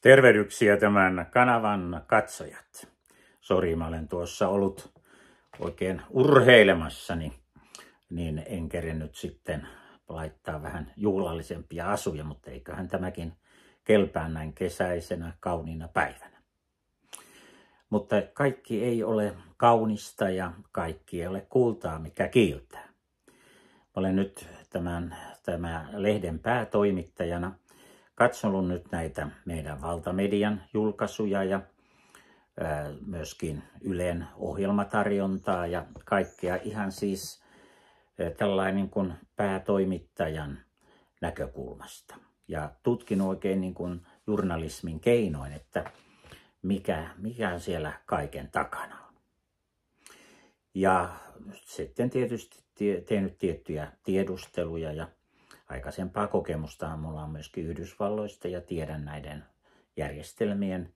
Tervehdyksiä tämän kanavan katsojat. Sori, mä olen tuossa ollut oikein urheilemassani, niin, niin en kerennyt sitten laittaa vähän juhlallisempia asuja, mutta eiköhän tämäkin kelpää näin kesäisenä kauniina päivänä. Mutta kaikki ei ole kaunista ja kaikki ei ole kultaa, mikä kiiltää. Olen nyt tämän, tämän lehden päätoimittajana – katsonut nyt näitä meidän valtamedian julkaisuja ja myöskin Ylen ohjelmatarjontaa ja kaikkea ihan siis tällainen kuin päätoimittajan näkökulmasta. Ja tutkin oikein niin kuin journalismin keinoin, että mikä, mikä on siellä kaiken takana on. Ja sitten tietysti tehnyt tiettyjä tiedusteluja ja aikaisempaa kokemusta mulla on myöskin Yhdysvalloista ja tiedän näiden järjestelmien,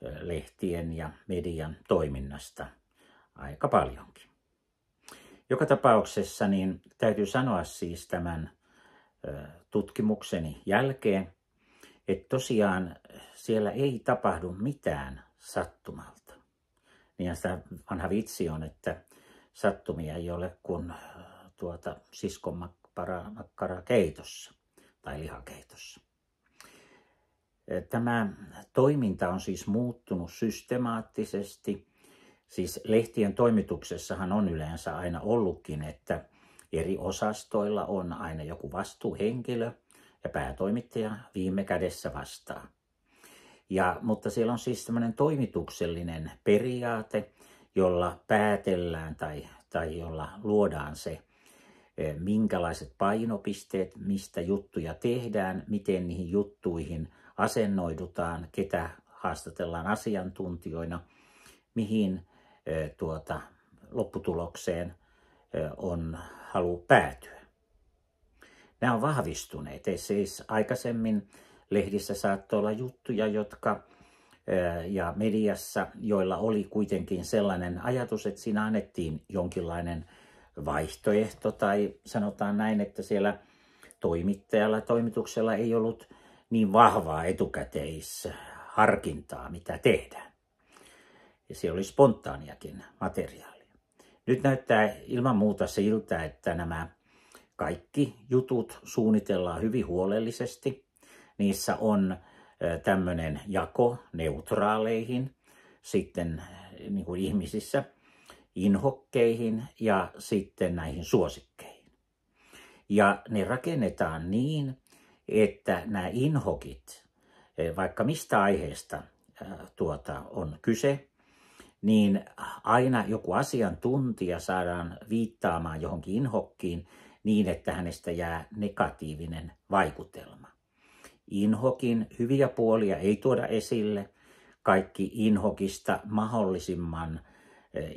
lehtien ja median toiminnasta aika paljonkin. Joka tapauksessa niin täytyy sanoa siis tämän tutkimukseni jälkeen, että tosiaan siellä ei tapahdu mitään sattumalta. Niin sitä vanha vitsi on, että sattumia ei ole kuin tuota siskon makkara, keitossa tai lihakeitossa. Tämä toiminta on siis muuttunut systemaattisesti. Siis lehtien toimituksessahan on yleensä aina ollutkin, että eri osastoilla on aina joku vastuuhenkilö ja päätoimittaja viime kädessä vastaa. Ja, mutta siellä on siis tämmöinen toimituksellinen periaate, jolla päätellään tai, tai jolla luodaan se minkälaiset painopisteet, mistä juttuja tehdään, miten niihin juttuihin asennoidutaan, ketä haastatellaan asiantuntijoina, mihin tuota, lopputulokseen on halu päätyä. Nämä on vahvistuneet. Ei siis aikaisemmin lehdissä saattoi olla juttuja, jotka ja mediassa, joilla oli kuitenkin sellainen ajatus, että siinä annettiin jonkinlainen vaihtoehto tai sanotaan näin, että siellä toimittajalla, toimituksella ei ollut niin vahvaa etukäteisharkintaa, mitä tehdään. Ja siellä oli spontaaniakin materiaalia. Nyt näyttää ilman muuta siltä, että nämä kaikki jutut suunnitellaan hyvin huolellisesti. Niissä on tämmöinen jako neutraaleihin, sitten niin kuin ihmisissä – inhokkeihin ja sitten näihin suosikkeihin. Ja ne rakennetaan niin, että nämä inhokit, eh, vaikka mistä aiheesta eh, tuota on kyse, niin aina joku asiantuntija saadaan viittaamaan johonkin inhokkiin niin, että hänestä jää negatiivinen vaikutelma. Inhokin hyviä puolia ei tuoda esille, kaikki inhokista mahdollisimman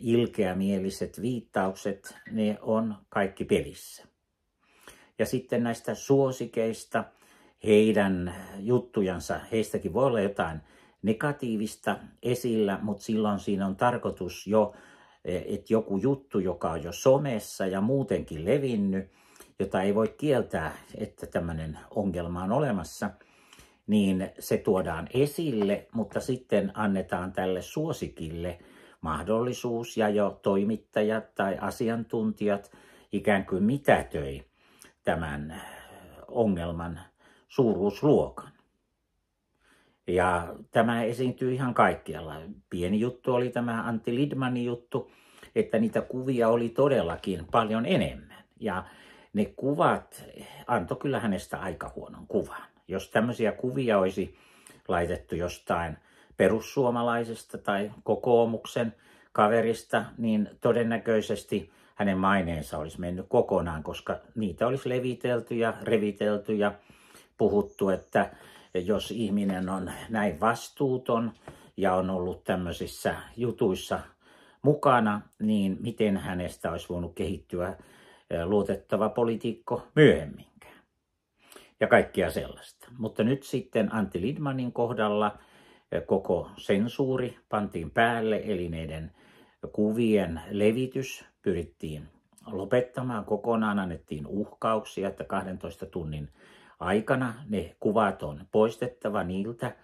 ilkeämieliset viittaukset, ne on kaikki pelissä. Ja sitten näistä suosikeista, heidän juttujansa, heistäkin voi olla jotain negatiivista esillä, mutta silloin siinä on tarkoitus jo, e, että joku juttu, joka on jo somessa ja muutenkin levinnyt, jota ei voi kieltää, että tämmöinen ongelma on olemassa, niin se tuodaan esille, mutta sitten annetaan tälle suosikille – mahdollisuus ja jo toimittajat tai asiantuntijat ikään kuin mitätöi tämän äh, ongelman suuruusluokan. Ja tämä esiintyy ihan kaikkialla. Pieni juttu oli tämä Antti Lidmanin juttu, että niitä kuvia oli todellakin paljon enemmän. Ja ne kuvat eh, antoi kyllä hänestä aika huonon kuvan. Jos tämmöisiä kuvia olisi laitettu jostain perussuomalaisesta tai kokoomuksen kaverista, niin todennäköisesti hänen maineensa olisi mennyt kokonaan, koska niitä olisi levitelty ja revitelty ja puhuttu, että jos ihminen on näin vastuuton ja on ollut tämmöisissä jutuissa mukana, niin miten hänestä olisi voinut kehittyä luotettava poliitikko myöhemminkään. Ja kaikkia sellaista. Mutta nyt sitten Antti Lidmanin kohdalla – koko sensuuri pantiin päälle, eli näiden kuvien levitys pyrittiin lopettamaan kokonaan, annettiin uhkauksia, että 12 tunnin aikana ne kuvat on poistettava niiltä,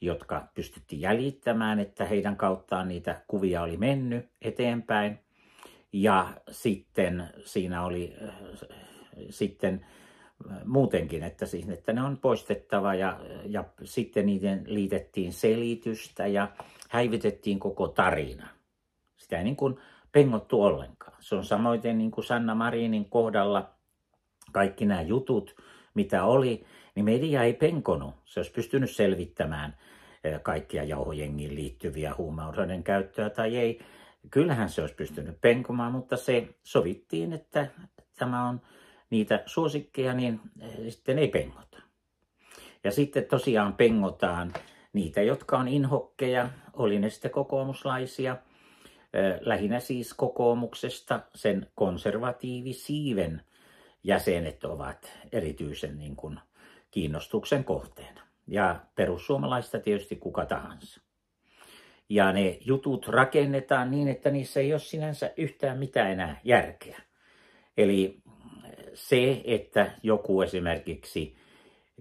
jotka pystyttiin jäljittämään, että heidän kauttaan niitä kuvia oli mennyt eteenpäin. Ja sitten siinä oli sitten muutenkin, että, siis, että ne on poistettava ja, ja sitten niiden liitettiin selitystä ja häivytettiin koko tarina. Sitä ei niin kuin pengottu ollenkaan. Se on samoin niin kuin Sanna Marinin kohdalla kaikki nämä jutut, mitä oli, niin media ei penkonut. Se olisi pystynyt selvittämään e, kaikkia jauhojengiin liittyviä huumausaineiden käyttöä tai ei. Kyllähän se olisi pystynyt penkomaan, mutta se sovittiin, että tämä on niitä suosikkeja, niin eh, sitten ei pengota. Ja sitten tosiaan pengotaan niitä, jotka on inhokkeja, oli ne sitten kokoomuslaisia, eh, lähinnä siis kokoomuksesta sen konservatiivisiiven jäsenet ovat erityisen niin kuin kiinnostuksen kohteena. Ja perussuomalaista tietysti kuka tahansa. Ja ne jutut rakennetaan niin, että niissä ei ole sinänsä yhtään mitään enää järkeä. Eli se, että joku esimerkiksi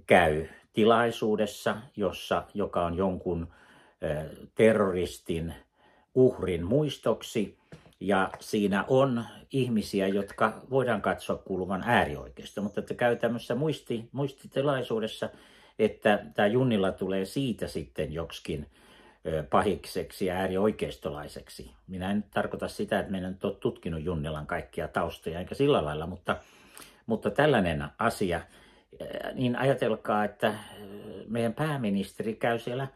käy tilaisuudessa, jossa, joka on jonkun terroristin uhrin muistoksi, ja siinä on ihmisiä, jotka voidaan katsoa kuuluvan äärioikeista, mutta että käy tämmöisessä muisti, muistitilaisuudessa, että tämä Junnila tulee siitä sitten joksikin pahikseksi ja äärioikeistolaiseksi. Minä en tarkoita sitä, että meidän on tutkinut Junnilan kaikkia taustoja, enkä sillä lailla, mutta mutta tällainen asia, niin ajatelkaa, että meidän pääministeri käy siellä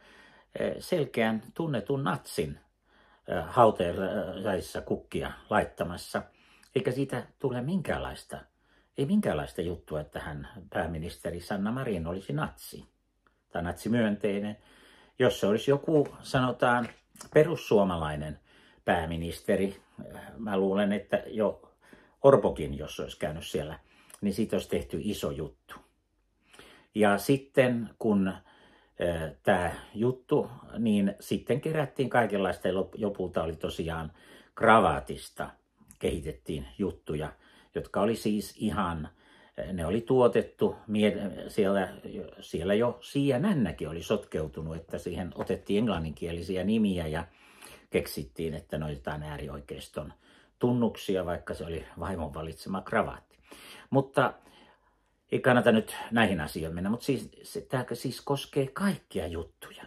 selkeän tunnetun natsin hautajaisissa kukkia laittamassa, eikä siitä tule minkäänlaista, ei minkäänlaista juttua, että hän pääministeri Sanna Marin olisi natsi tai natsimyönteinen. Jos se olisi joku, sanotaan, perussuomalainen pääministeri, mä luulen, että jo Orpokin, jos olisi käynyt siellä niin siitä olisi tehty iso juttu. Ja sitten kun tämä juttu, niin sitten kerättiin kaikenlaista ja lopulta oli tosiaan kravatista kehitettiin juttuja, jotka oli siis ihan, ne oli tuotettu, siellä, siellä jo CNNkin oli sotkeutunut, että siihen otettiin englanninkielisiä nimiä ja keksittiin, että ne on jotain äärioikeiston tunnuksia, vaikka se oli vaimon valitsema kravat. Mutta ei kannata nyt näihin asioihin mennä, mutta siis, se, tämä siis koskee kaikkia juttuja.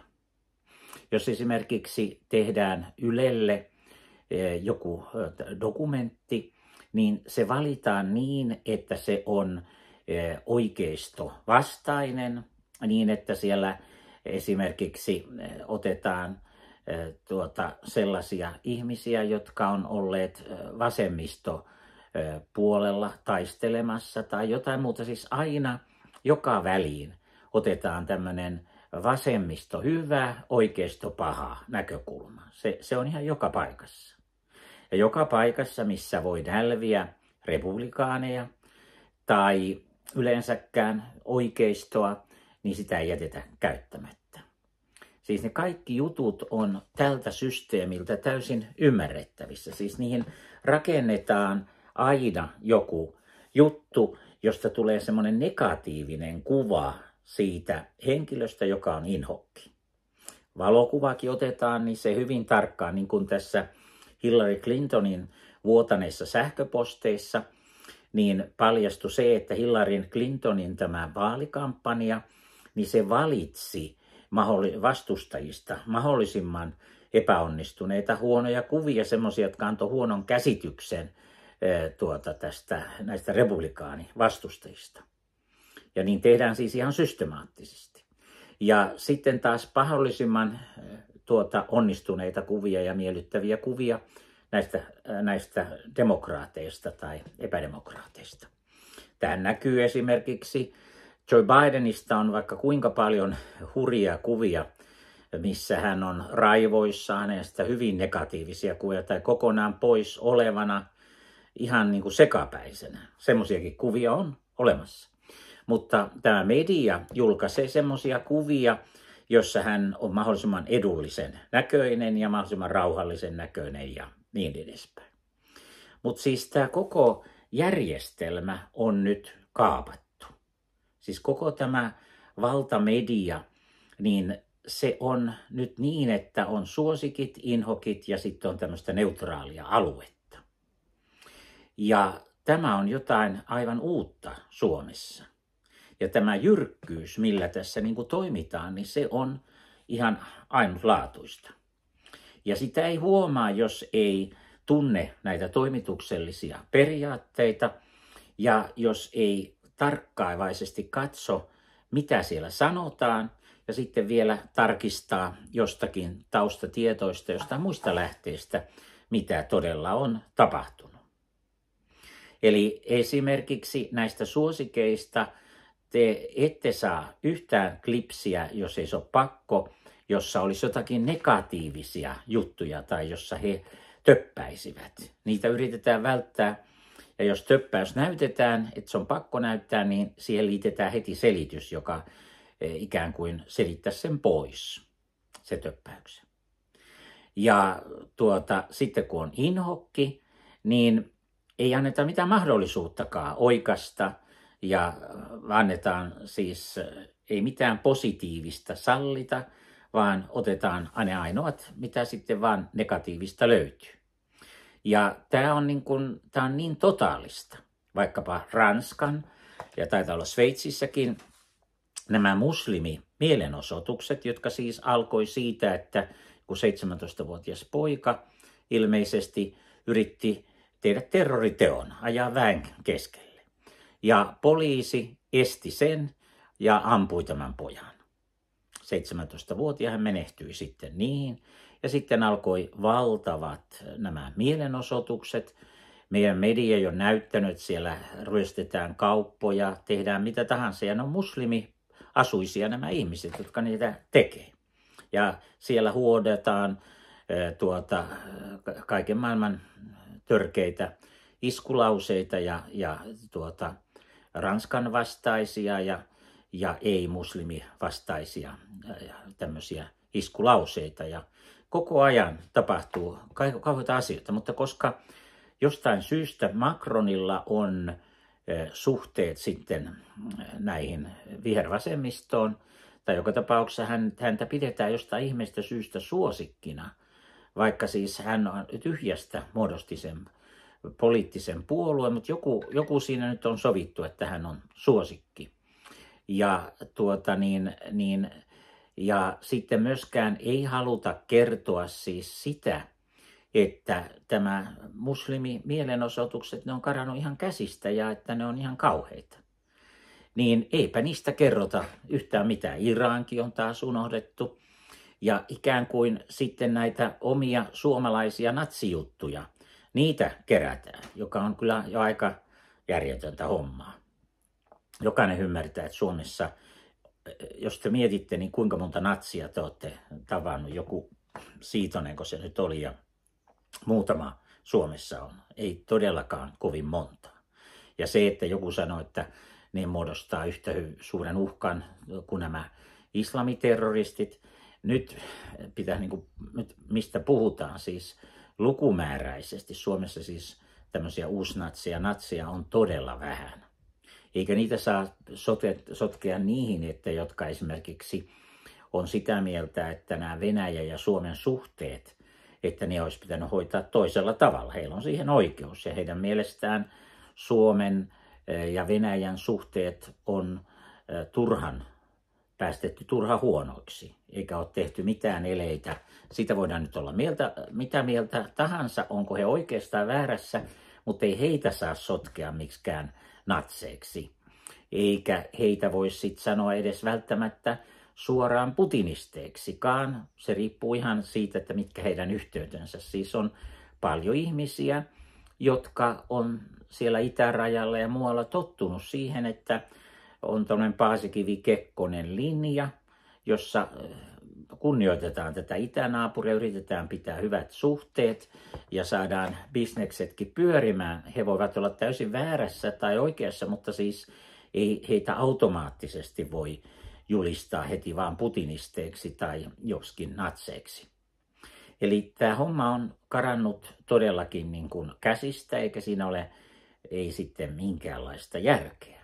Jos esimerkiksi tehdään Ylelle eh, joku eh, dokumentti, niin se valitaan niin, että se on eh, oikeisto vastainen, niin että siellä esimerkiksi otetaan tuota, sellaisia ihmisiä, jotka on olleet vasemmisto puolella taistelemassa tai jotain muuta. Siis aina joka väliin otetaan tämmöinen vasemmisto hyvä, oikeisto paha näkökulma. Se, se on ihan joka paikassa. Ja joka paikassa, missä voi nälviä republikaaneja tai yleensäkään oikeistoa, niin sitä ei jätetä käyttämättä. Siis ne kaikki jutut on tältä systeemiltä täysin ymmärrettävissä. Siis niihin rakennetaan aina joku juttu, josta tulee semmoinen negatiivinen kuva siitä henkilöstä, joka on inhokki. Valokuvakin otetaan, niin se hyvin tarkkaan, niin kuin tässä Hillary Clintonin vuotaneissa sähköposteissa, niin paljastui se, että Hillary Clintonin tämä vaalikampanja, niin se valitsi vastustajista mahdollisimman epäonnistuneita, huonoja kuvia, semmoisia, jotka antoi huonon käsityksen Eh, tuota, tästä, näistä republikaanivastustajista. Ja niin tehdään siis ihan systemaattisesti. Ja sitten taas pahollisimman eh, tuota, onnistuneita kuvia ja miellyttäviä kuvia näistä, eh, näistä demokraateista tai epädemokraateista. Tähän näkyy esimerkiksi Joe Bidenista on vaikka kuinka paljon hurjia kuvia, missä hän on raivoissaan ja sitä hyvin negatiivisia kuvia tai kokonaan pois olevana ihan niin kuin sekapäisenä. Semmoisiakin kuvia on olemassa. Mutta tämä media julkaisee semmoisia kuvia, jossa hän on mahdollisimman edullisen näköinen ja mahdollisimman rauhallisen näköinen ja niin edespäin. Mutta siis tämä koko järjestelmä on nyt kaapattu. Siis koko tämä valtamedia, niin se on nyt niin, että on suosikit, inhokit ja sitten on tämmöistä neutraalia aluetta. Ja tämä on jotain aivan uutta Suomessa. Ja tämä jyrkkyys, millä tässä niin kuin toimitaan, niin se on ihan ainutlaatuista. Ja sitä ei huomaa, jos ei tunne näitä toimituksellisia periaatteita ja jos ei tarkkaavaisesti katso, mitä siellä sanotaan ja sitten vielä tarkistaa jostakin taustatietoista, jostain muista lähteistä, mitä todella on tapahtunut. Eli esimerkiksi näistä suosikeista te ette saa yhtään klipsiä, jos ei se ole pakko, jossa olisi jotakin negatiivisia juttuja tai jossa he töppäisivät. Niitä yritetään välttää. Ja jos töppäys näytetään, että se on pakko näyttää, niin siihen liitetään heti selitys, joka e, ikään kuin selittää sen pois, se töppäyksen. Ja tuota, sitten kun on inhokki, niin ei anneta mitään mahdollisuuttakaan oikasta ja annetaan siis ei mitään positiivista sallita, vaan otetaan ne ainoat, mitä sitten vaan negatiivista löytyy. Ja tämä on, niin kun, tämä on niin totaalista. Vaikkapa Ranskan ja taitaa olla Sveitsissäkin nämä muslimi mielenosoitukset, jotka siis alkoi siitä, että kun 17-vuotias poika ilmeisesti yritti tehdä terroriteon, ajaa väen keskelle. Ja poliisi esti sen ja ampui tämän pojan. 17 vuotia hän menehtyi sitten niin. Ja sitten alkoi valtavat nämä mielenosoitukset. Meidän media jo näyttänyt, siellä ryöstetään kauppoja, tehdään mitä tahansa. Ja ne on muslimiasuisia nämä ihmiset, jotka niitä tekee. Ja siellä huodetaan tuota, kaiken maailman törkeitä iskulauseita ja, ja tuota, Ranskan vastaisia ja, ja ei vastaisia tämmöisiä iskulauseita. Ja koko ajan tapahtuu kauheita asioita, mutta koska jostain syystä Macronilla on suhteet sitten näihin vihervasemmistoon, tai joka tapauksessa häntä pidetään jostain ihmeestä syystä suosikkina – vaikka siis hän on tyhjästä muodosti sen poliittisen puolueen, mutta joku, joku siinä nyt on sovittu, että hän on suosikki. Ja, tuota niin, niin, ja sitten myöskään ei haluta kertoa siis sitä, että tämä muslimi mielenosoitukset, ne on karannut ihan käsistä ja että ne on ihan kauheita. Niin eipä niistä kerrota yhtään mitään. Iraankin on taas unohdettu ja ikään kuin sitten näitä omia suomalaisia natsijuttuja, niitä kerätään, joka on kyllä jo aika järjetöntä hommaa. Jokainen ymmärtää, että Suomessa, jos te mietitte, niin kuinka monta natsia te olette tavannut, joku kun se nyt oli ja muutama Suomessa on, ei todellakaan kovin monta. Ja se, että joku sanoo, että ne muodostaa yhtä suuren uhkan kuin nämä islamiterroristit, nyt eh, pitää, niin kuin, mistä puhutaan siis lukumääräisesti, Suomessa siis tämmöisiä uusnatsia, natsia on todella vähän. Eikä niitä saa sotkea niihin, että jotka esimerkiksi on sitä mieltä, että nämä Venäjä ja Suomen suhteet, että ne olisi pitänyt hoitaa toisella tavalla. Heillä on siihen oikeus ja heidän mielestään Suomen eh, ja Venäjän suhteet on eh, turhan päästetty turha huonoiksi, eikä ole tehty mitään eleitä. Sitä voidaan nyt olla mieltä, mitä mieltä tahansa, onko he oikeastaan väärässä, mutta ei heitä saa sotkea miksikään natseeksi, Eikä heitä voi sitten sanoa edes välttämättä suoraan putinisteeksikaan. Se riippuu ihan siitä, että mitkä heidän yhteytensä. Siis on paljon ihmisiä, jotka on siellä itärajalla ja muualla tottunut siihen, että – on tuollainen Paasikivi Kekkonen linja, jossa äh, kunnioitetaan tätä itänaapuria, yritetään pitää hyvät suhteet ja saadaan bisneksetkin pyörimään. He voivat olla täysin väärässä tai oikeassa, mutta siis ei heitä automaattisesti voi julistaa heti vaan putinisteeksi tai joskin natseeksi. Eli tämä homma on karannut todellakin niin kuin käsistä, eikä siinä ole ei sitten minkäänlaista järkeä.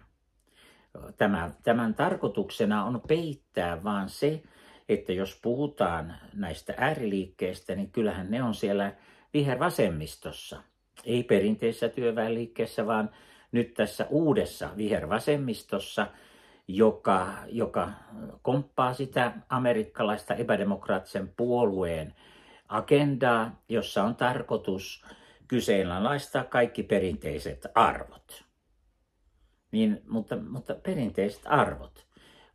Tämän, tämän tarkoituksena on peittää vaan se, että jos puhutaan näistä ääriliikkeistä, niin kyllähän ne on siellä vihervasemmistossa. Ei perinteisessä työväenliikkeessä, vaan nyt tässä uudessa vihervasemmistossa, joka, joka komppaa sitä amerikkalaista epädemokraattisen puolueen agendaa, jossa on tarkoitus kyseenalaistaa kaikki perinteiset arvot. Niin, mutta, mutta perinteiset arvot.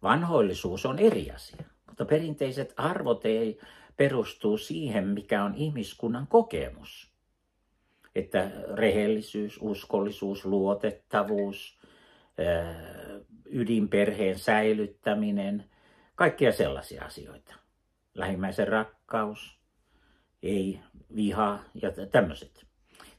Vanhoillisuus on eri asia, mutta perinteiset arvot ei perustu siihen, mikä on ihmiskunnan kokemus. Että rehellisyys, uskollisuus, luotettavuus, eh, ydinperheen säilyttäminen, kaikkia sellaisia asioita. Lähimmäisen rakkaus, ei viha ja tämmöiset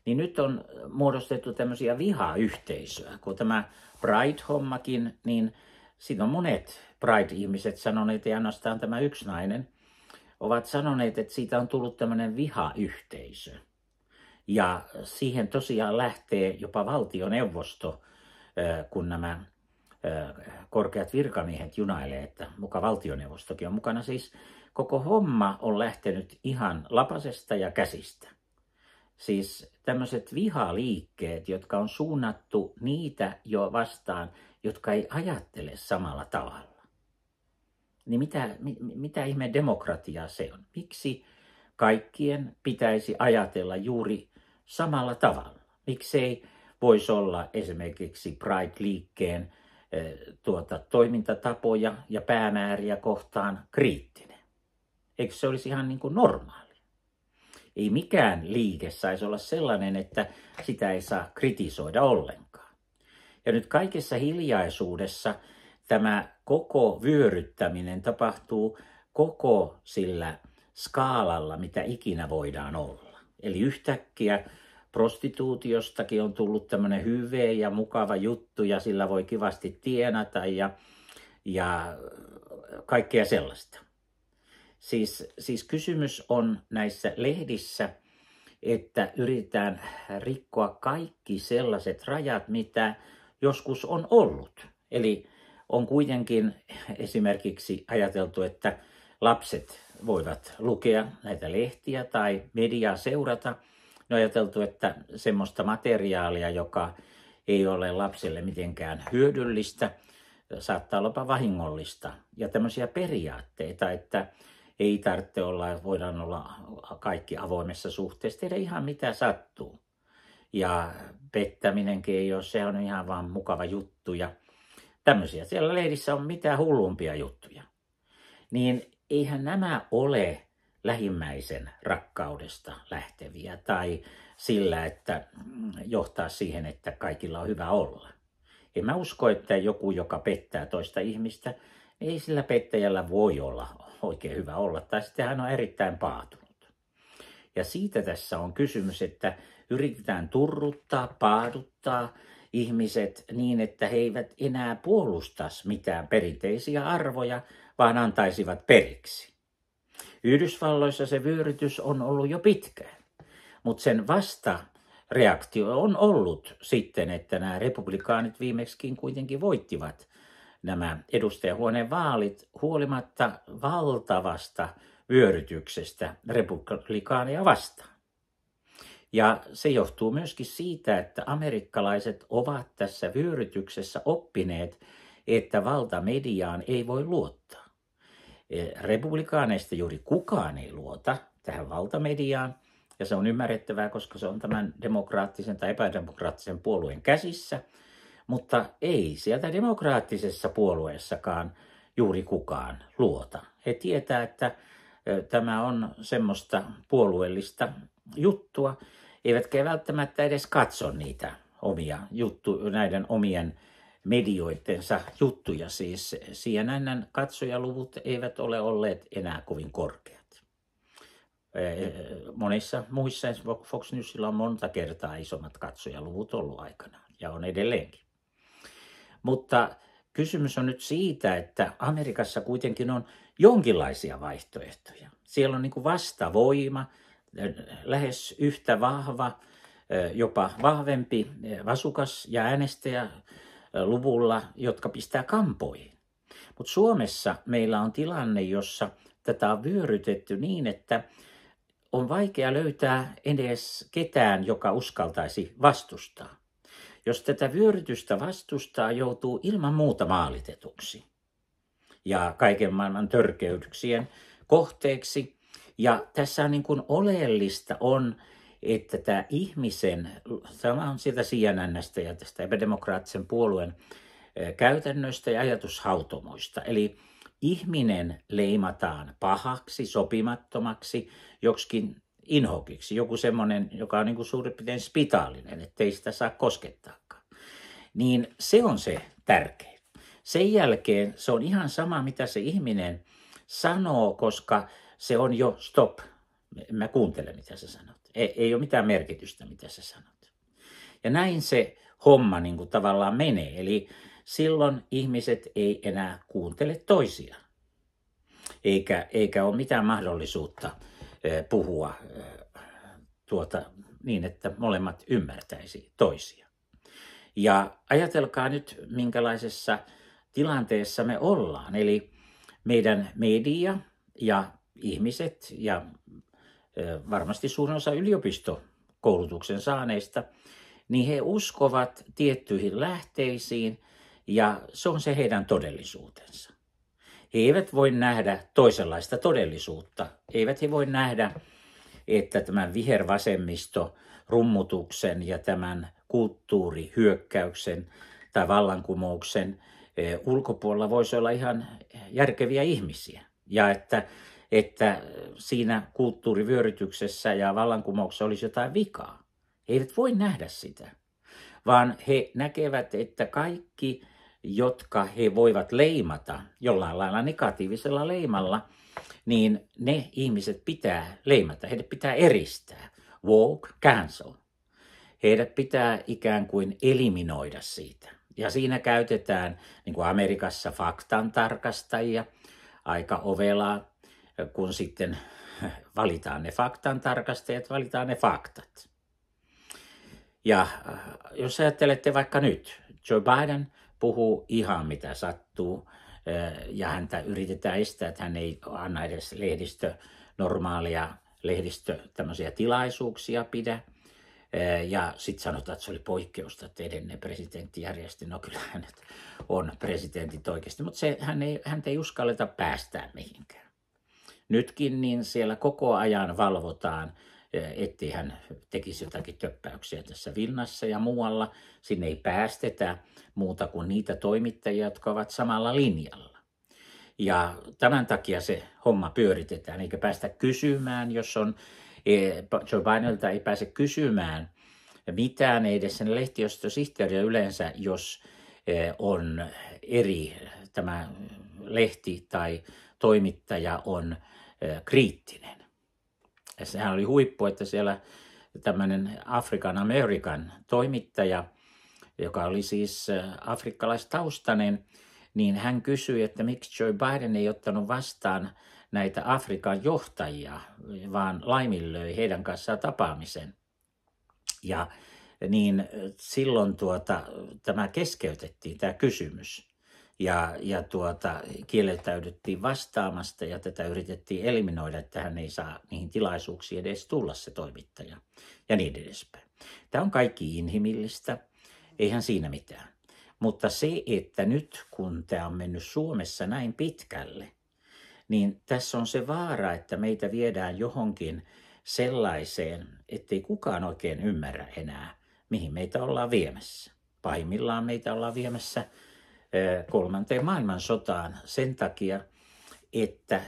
niin nyt on muodostettu tämmöisiä vihayhteisöä. Kun tämä Pride-hommakin, niin siinä on monet Pride-ihmiset sanoneet, ja ainoastaan tämä yksi nainen, ovat sanoneet, että siitä on tullut tämmöinen vihayhteisö. Ja siihen tosiaan lähtee jopa valtioneuvosto, kun nämä korkeat virkamiehet junailee, että muka valtioneuvostokin on mukana. Siis koko homma on lähtenyt ihan lapasesta ja käsistä. Siis tämmöiset vihaliikkeet, jotka on suunnattu niitä jo vastaan, jotka ei ajattele samalla tavalla. Niin mitä, mitä ihme demokratiaa se on? Miksi kaikkien pitäisi ajatella juuri samalla tavalla? Miksei voisi olla esimerkiksi Pride-liikkeen eh, tuota, toimintatapoja ja päämääriä kohtaan kriittinen? Eikö se olisi ihan niin kuin normaali? ei mikään liike saisi olla sellainen, että sitä ei saa kritisoida ollenkaan. Ja nyt kaikessa hiljaisuudessa tämä koko vyöryttäminen tapahtuu koko sillä skaalalla, mitä ikinä voidaan olla. Eli yhtäkkiä prostituutiostakin on tullut tämmöinen hyveä ja mukava juttu ja sillä voi kivasti tienata ja, ja kaikkea sellaista. Siis, siis kysymys on näissä lehdissä, että yritetään rikkoa kaikki sellaiset rajat, mitä joskus on ollut. Eli on kuitenkin esimerkiksi ajateltu, että lapset voivat lukea näitä lehtiä tai mediaa seurata. On ajateltu, että semmoista materiaalia, joka ei ole lapselle mitenkään hyödyllistä, saattaa olla vahingollista. Ja tämmöisiä periaatteita, että ei tarvitse olla, että voidaan olla kaikki avoimessa suhteessa, tehdä ihan mitä sattuu. Ja pettäminenkin ei ole, se on ihan vaan mukava juttu ja tämmöisiä. Siellä leidissä on mitä hullumpia juttuja. Niin eihän nämä ole lähimmäisen rakkaudesta lähteviä tai sillä, että johtaa siihen, että kaikilla on hyvä olla. En mä usko, että joku, joka pettää toista ihmistä, niin ei sillä pettäjällä voi olla oikein hyvä olla, tai sitten hän on erittäin paatunut. Ja siitä tässä on kysymys, että yritetään turruttaa, paaduttaa ihmiset niin, että he eivät enää puolustaisi mitään perinteisiä arvoja, vaan antaisivat periksi. Yhdysvalloissa se vyörytys on ollut jo pitkään, mutta sen vasta reaktio on ollut sitten, että nämä republikaanit viimeksikin kuitenkin voittivat nämä edustajahuoneen vaalit huolimatta valtavasta vyörytyksestä republikaania vastaan. Ja se johtuu myöskin siitä, että amerikkalaiset ovat tässä vyörytyksessä oppineet, että valtamediaan ei voi luottaa. E, republikaaneista juuri kukaan ei luota tähän valtamediaan, ja se on ymmärrettävää, koska se on tämän demokraattisen tai epädemokraattisen puolueen käsissä – mutta ei sieltä demokraattisessa puolueessakaan juuri kukaan luota. He tietää, että tämä on semmoista puolueellista juttua, eivätkä välttämättä edes katso niitä omia juttu, näiden omien medioittensa juttuja. Siis CNNn katsojaluvut eivät ole olleet enää kovin korkeat. E, e, monissa muissa, Fox Newsilla on monta kertaa isommat katsojaluvut ollut aikana ja on edelleenkin. Mutta kysymys on nyt siitä, että Amerikassa kuitenkin on jonkinlaisia vaihtoehtoja. Siellä on niin kuin vastavoima, lähes yhtä vahva, jopa vahvempi vasukas ja äänestäjä luvulla, jotka pistää kampoihin. Mutta Suomessa meillä on tilanne, jossa tätä on vyörytetty niin, että on vaikea löytää edes ketään, joka uskaltaisi vastustaa. Jos tätä vyörytystä vastustaa, joutuu ilman muuta maalitetuksi ja kaiken maailman törkeyksien kohteeksi. Ja tässä on niin kuin oleellista on, että tämä ihmisen, tämä on sieltä CNNstä ja tästä epädemokraattisen puolueen eh, käytännöistä ja ajatushautomoista. Eli ihminen leimataan pahaksi, sopimattomaksi, joksikin inhokiksi, joku semmoinen, joka on niin kuin suurin piirtein spitaalinen, ettei sitä saa koskettaakaan. Niin se on se tärkein. Sen jälkeen se on ihan sama, mitä se ihminen sanoo, koska se on jo stop. Mä kuuntelen, mitä sä sanot. Ei, ei ole mitään merkitystä, mitä sä sanot. Ja näin se homma niin kuin tavallaan menee. Eli silloin ihmiset ei enää kuuntele toisia. Eikä, eikä ole mitään mahdollisuutta – Eh, puhua eh, tuota, niin, että molemmat ymmärtäisi toisia. Ja ajatelkaa nyt, minkälaisessa tilanteessa me ollaan. Eli meidän media ja ihmiset ja eh, varmasti suurin osa yliopistokoulutuksen saaneista, niin he uskovat tiettyihin lähteisiin ja se on se heidän todellisuutensa he eivät voi nähdä toisenlaista todellisuutta. Eivät he voi nähdä, että tämän vihervasemmisto rummutuksen ja tämän kulttuurihyökkäyksen tai vallankumouksen eh, ulkopuolella voisi olla ihan järkeviä ihmisiä. Ja että, että siinä kulttuurivyörytyksessä ja vallankumouksessa olisi jotain vikaa. He eivät voi nähdä sitä, vaan he näkevät, että kaikki – jotka he voivat leimata jollain lailla negatiivisella leimalla, niin ne ihmiset pitää leimata, heidät pitää eristää. Walk, cancel. Heidät pitää ikään kuin eliminoida siitä. Ja siinä käytetään, niin kuin Amerikassa, faktan tarkastajia aika ovelaa, kun sitten valitaan ne faktan tarkastajat, valitaan ne faktat. Ja äh, jos ajattelette vaikka nyt, Joe Biden – puhuu ihan mitä sattuu ja häntä yritetään estää, että hän ei anna edes lehdistö normaalia lehdistö tämmöisiä tilaisuuksia pidä. Ja sitten sanotaan, että se oli poikkeusta, että edenne presidentti järjesti. No kyllä hänet on presidentit oikeasti, mutta se, hän ei, häntä ei uskalleta päästää mihinkään. Nytkin niin siellä koko ajan valvotaan ettei hän tekisi jotakin töppäyksiä tässä Vilnassa ja muualla. Sinne ei päästetä muuta kuin niitä toimittajia, jotka ovat samalla linjalla. Ja tämän takia se homma pyöritetään, eikä päästä kysymään, jos on e, Joe Bidenilta ei pääse kysymään mitään, edes sen lehtiostosihteeriä yleensä, jos e, on eri tämä lehti tai toimittaja on e, kriittinen sehän oli huippu, että siellä tämmöinen Afrikan Amerikan toimittaja, joka oli siis äh, afrikkalaistaustainen, niin hän kysyi, että miksi Joe Biden ei ottanut vastaan näitä Afrikan johtajia, vaan laiminlöi heidän kanssaan tapaamisen. Ja niin äh, silloin tuota, tämä keskeytettiin, tämä kysymys ja, ja tuota, kieletäydyttiin vastaamasta ja tätä yritettiin eliminoida, että hän ei saa niihin tilaisuuksiin edes tulla se toimittaja ja niin edespäin. Tämä on kaikki inhimillistä, eihän siinä mitään. Mutta se, että nyt kun tämä on mennyt Suomessa näin pitkälle, niin tässä on se vaara, että meitä viedään johonkin sellaiseen, ettei kukaan oikein ymmärrä enää, mihin meitä ollaan viemässä. Pahimmillaan meitä ollaan viemässä Eh, kolmanteen maailmansotaan sen takia, että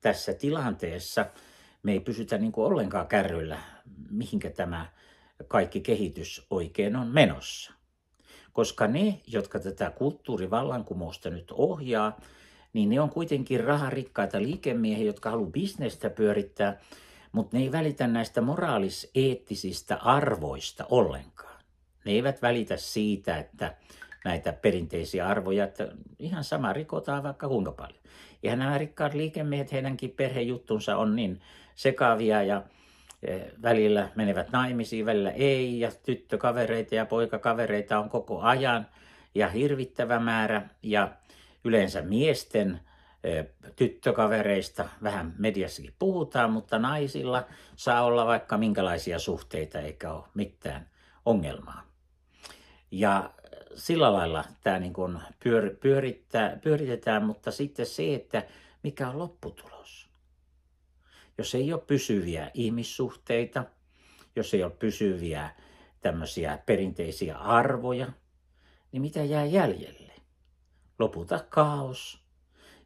tässä tilanteessa me ei pysytä niin kuin ollenkaan kärryillä, mihinkä tämä kaikki kehitys oikein on menossa. Koska ne, jotka tätä kulttuurivallankumousta nyt ohjaa, niin ne on kuitenkin raharikkaita liikemiehiä, jotka haluaa bisnestä pyörittää, mutta ne ei välitä näistä moraalis-eettisistä arvoista ollenkaan. Ne eivät välitä siitä, että näitä perinteisiä arvoja, että ihan sama rikotaan vaikka kuinka paljon. Ja nämä rikkaat liikemiehet, heidänkin perhejuttunsa on niin sekavia ja eh, välillä menevät naimisiin, välillä ei, ja tyttökavereita ja poikakavereita on koko ajan, ja hirvittävä määrä, ja yleensä miesten eh, tyttökavereista vähän mediassakin puhutaan, mutta naisilla saa olla vaikka minkälaisia suhteita eikä ole mitään ongelmaa. Ja sillä lailla tämä niin kuin pyör, pyörittää, pyöritetään, mutta sitten se, että mikä on lopputulos. Jos ei ole pysyviä ihmissuhteita, jos ei ole pysyviä tämmöisiä perinteisiä arvoja, niin mitä jää jäljelle? Lopulta kaos.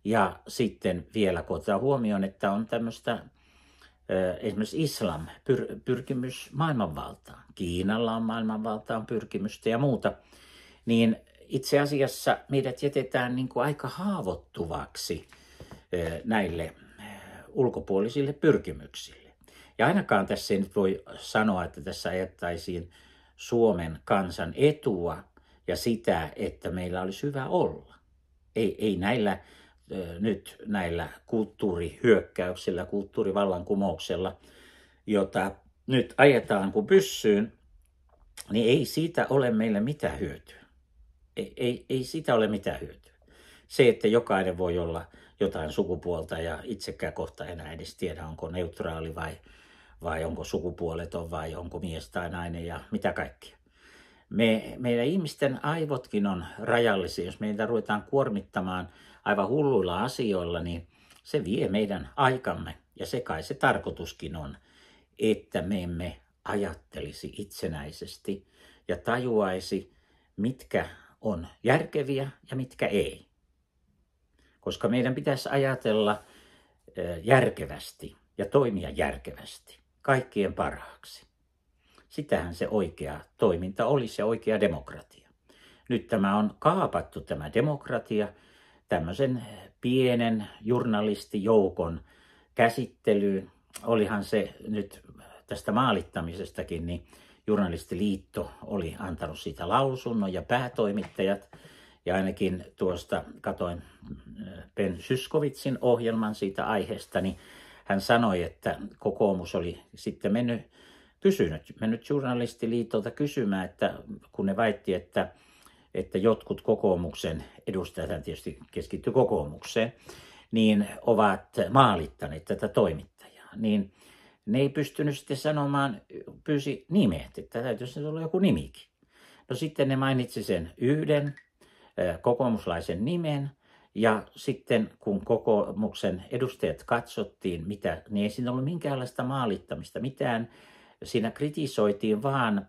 Ja sitten vielä kun otetaan huomioon, että on tämmöistä esimerkiksi islam, pyr- pyrkimys maailmanvaltaan. Kiinalla on maailmanvaltaan pyrkimystä ja muuta niin itse asiassa meidät jätetään niin kuin aika haavoittuvaksi näille ulkopuolisille pyrkimyksille. Ja ainakaan tässä ei nyt voi sanoa, että tässä ajettaisiin Suomen kansan etua ja sitä, että meillä olisi hyvä olla. Ei, ei näillä nyt näillä kulttuurihyökkäyksillä, kulttuurivallankumouksella, jota nyt ajetaan kuin pyssyyn, niin ei siitä ole meille mitään hyötyä ei, ei, ei siitä ole mitään hyötyä. Se, että jokainen voi olla jotain sukupuolta ja itsekään kohta enää edes tiedä, onko neutraali vai, vai onko sukupuoleton vai onko mies tai nainen ja mitä kaikkea. Me, meidän ihmisten aivotkin on rajallisia. Jos meitä ruvetaan kuormittamaan aivan hulluilla asioilla, niin se vie meidän aikamme. Ja se kai se tarkoituskin on, että me emme ajattelisi itsenäisesti ja tajuaisi, mitkä on järkeviä ja mitkä ei. Koska meidän pitäisi ajatella järkevästi ja toimia järkevästi, kaikkien parhaaksi. Sitähän se oikea toiminta oli, se oikea demokratia. Nyt tämä on kaapattu tämä demokratia tämmöisen pienen journalistijoukon käsittelyyn. Olihan se nyt tästä maalittamisestakin, niin Journalistiliitto oli antanut siitä lausunnon ja päätoimittajat. Ja ainakin tuosta katoin äh, Ben Syskovitsin ohjelman siitä aiheesta, niin hän sanoi, että kokoomus oli sitten mennyt, kysynyt, mennyt journalistiliitolta kysymään, että kun ne väitti, että, että jotkut kokoomuksen edustajat, hän tietysti keskittyi kokoomukseen, niin ovat maalittaneet tätä toimittajaa. Niin ne ei pystynyt sitten sanomaan, pyysi nimet, että täytyisi olla joku nimikin. No sitten ne mainitsi sen yhden kokoomuslaisen nimen, ja sitten kun kokoomuksen edustajat katsottiin, mitä, niin ei siinä ollut minkäänlaista maalittamista, mitään. Siinä kritisoitiin vaan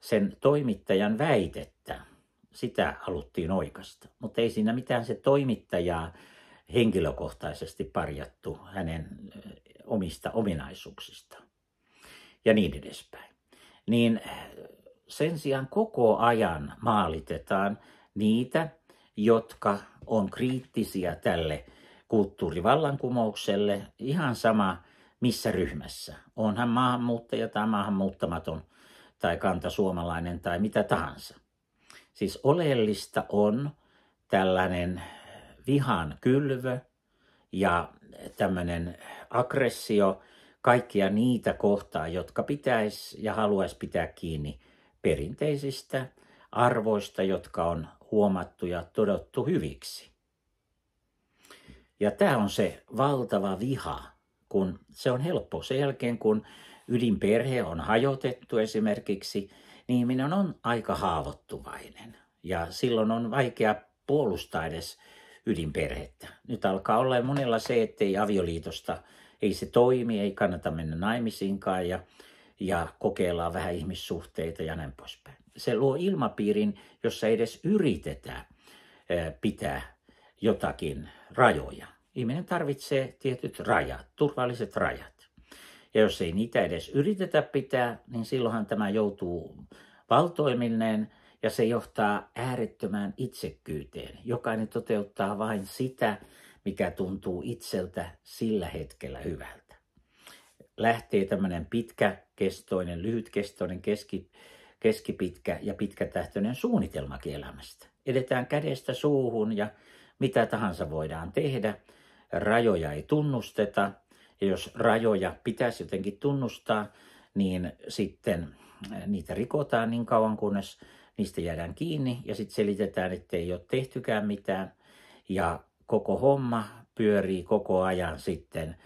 sen toimittajan väitettä. Sitä haluttiin oikasta. Mutta ei siinä mitään se toimittajaa henkilökohtaisesti parjattu hänen omista ominaisuuksista ja niin edespäin. Niin äh, sen sijaan koko ajan maalitetaan niitä, jotka on kriittisiä tälle kulttuurivallankumoukselle, ihan sama missä ryhmässä. Onhan maahanmuuttaja tai maahanmuuttamaton tai suomalainen tai mitä tahansa. Siis oleellista on tällainen vihan kylvö ja tämmöinen aggressio kaikkia niitä kohtaa, jotka pitäisi ja haluaisi pitää kiinni perinteisistä arvoista, jotka on huomattu ja todottu hyviksi. Ja tämä on se valtava viha, kun se on helppo. Sen jälkeen, kun ydinperhe on hajotettu esimerkiksi, niin ihminen on aika haavoittuvainen. Ja silloin on vaikea puolustaa edes ydinperhettä. Nyt alkaa olla monella se, ettei avioliitosta ei se toimi, ei kannata mennä naimisiinkaan ja, ja kokeillaan vähän ihmissuhteita ja näin poispäin. Se luo ilmapiirin, jossa edes yritetään pitää jotakin rajoja. Ihminen tarvitsee tietyt rajat, turvalliset rajat. Ja jos ei niitä edes yritetä pitää, niin silloinhan tämä joutuu valtoimilleen ja se johtaa äärettömään itsekyyteen. Jokainen toteuttaa vain sitä, mikä tuntuu itseltä sillä hetkellä hyvältä. Lähtee tämmöinen pitkäkestoinen, lyhytkestoinen, keski, keskipitkä ja pitkätähtöinen suunnitelmakin elämästä. Edetään kädestä suuhun ja mitä tahansa voidaan tehdä. Rajoja ei tunnusteta ja jos rajoja pitäisi jotenkin tunnustaa, niin sitten eh, niitä rikotaan niin kauan, kunnes niistä jäädään kiinni ja sitten selitetään, että ei ole tehtykään mitään. Ja koko homma pyörii koko ajan sitten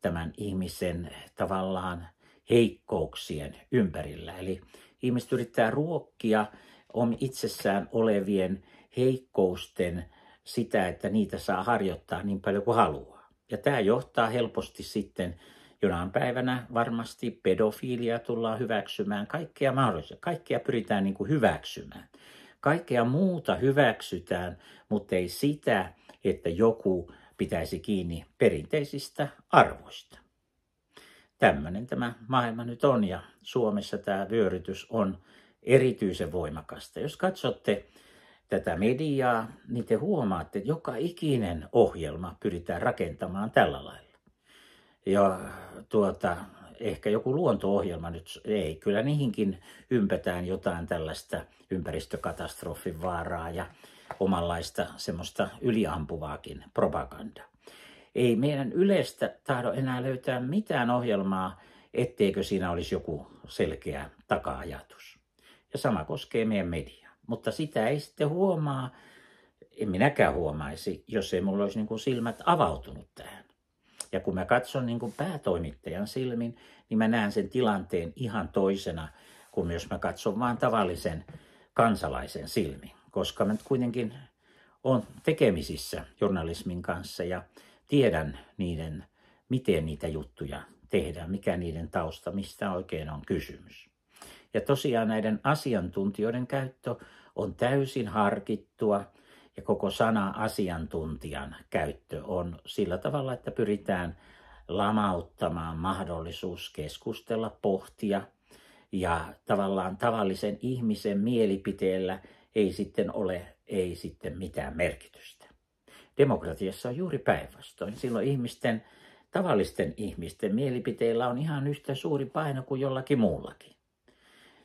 tämän ihmisen tavallaan heikkouksien ympärillä. Eli ihmiset yrittää ruokkia on itsessään olevien heikkousten sitä, että niitä saa harjoittaa niin paljon kuin haluaa. Ja tämä johtaa helposti sitten jonain päivänä varmasti pedofiilia tullaan hyväksymään, kaikkea mahdollista, kaikkea pyritään niin kuin hyväksymään. Kaikkea muuta hyväksytään, mutta ei sitä, että joku pitäisi kiinni perinteisistä arvoista. Tämmöinen tämä maailma nyt on ja Suomessa tämä vyörytys on erityisen voimakasta. Jos katsotte tätä mediaa, niin te huomaatte, että joka ikinen ohjelma pyritään rakentamaan tällä lailla. Ja tuota, ehkä joku luonto-ohjelma nyt, ei, kyllä niihinkin ympätään jotain tällaista ympäristökatastrofin vaaraa ja omanlaista semmoista yliampuvaakin propagandaa. Ei meidän yleistä tahdo enää löytää mitään ohjelmaa, etteikö siinä olisi joku selkeä taka-ajatus. Ja sama koskee meidän mediaa. Mutta sitä ei sitten huomaa, en minäkään huomaisi, jos ei mulla olisi niin kuin silmät avautunut tähän. Ja kun mä katson niin kuin päätoimittajan silmin, niin mä näen sen tilanteen ihan toisena kuin jos mä katson vain tavallisen kansalaisen silmin koska mä nyt kuitenkin olen tekemisissä journalismin kanssa ja tiedän niiden, miten niitä juttuja tehdään, mikä niiden tausta, mistä oikein on kysymys. Ja tosiaan näiden asiantuntijoiden käyttö on täysin harkittua ja koko sana asiantuntijan käyttö on sillä tavalla, että pyritään lamauttamaan mahdollisuus keskustella, pohtia ja tavallaan tavallisen ihmisen mielipiteellä ei sitten ole ei sitten mitään merkitystä. Demokratiassa on juuri päinvastoin. Silloin ihmisten, tavallisten ihmisten mielipiteillä on ihan yhtä suuri paino kuin jollakin muullakin.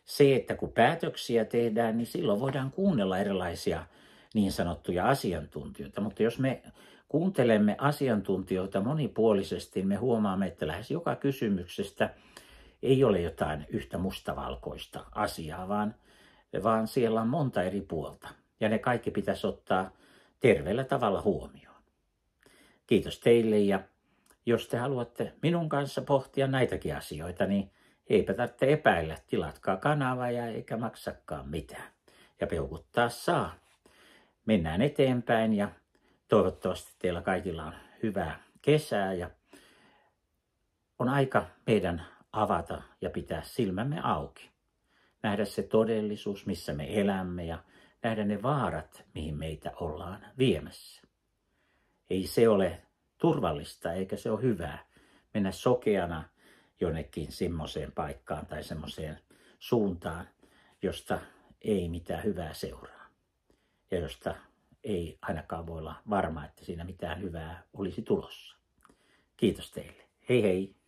Se, että kun päätöksiä tehdään, niin silloin voidaan kuunnella erilaisia niin sanottuja asiantuntijoita. Mutta jos me kuuntelemme asiantuntijoita monipuolisesti, me huomaamme, että lähes joka kysymyksestä ei ole jotain yhtä mustavalkoista asiaa, vaan – vaan siellä on monta eri puolta ja ne kaikki pitäisi ottaa terveellä tavalla huomioon. Kiitos teille ja jos te haluatte minun kanssa pohtia näitäkin asioita, niin eipä tarvitse epäillä, tilatkaa kanava ja eikä maksakaan mitään. Ja peukuttaa saa. Mennään eteenpäin ja toivottavasti teillä kaikilla on hyvää kesää ja on aika meidän avata ja pitää silmämme auki nähdä se todellisuus, missä me elämme ja nähdä ne vaarat, mihin meitä ollaan viemässä. Ei se ole turvallista eikä se ole hyvää mennä sokeana jonnekin semmoiseen paikkaan tai semmoiseen suuntaan, josta ei mitään hyvää seuraa ja josta ei ainakaan voi olla varma, että siinä mitään hyvää olisi tulossa. Kiitos teille. Hei hei!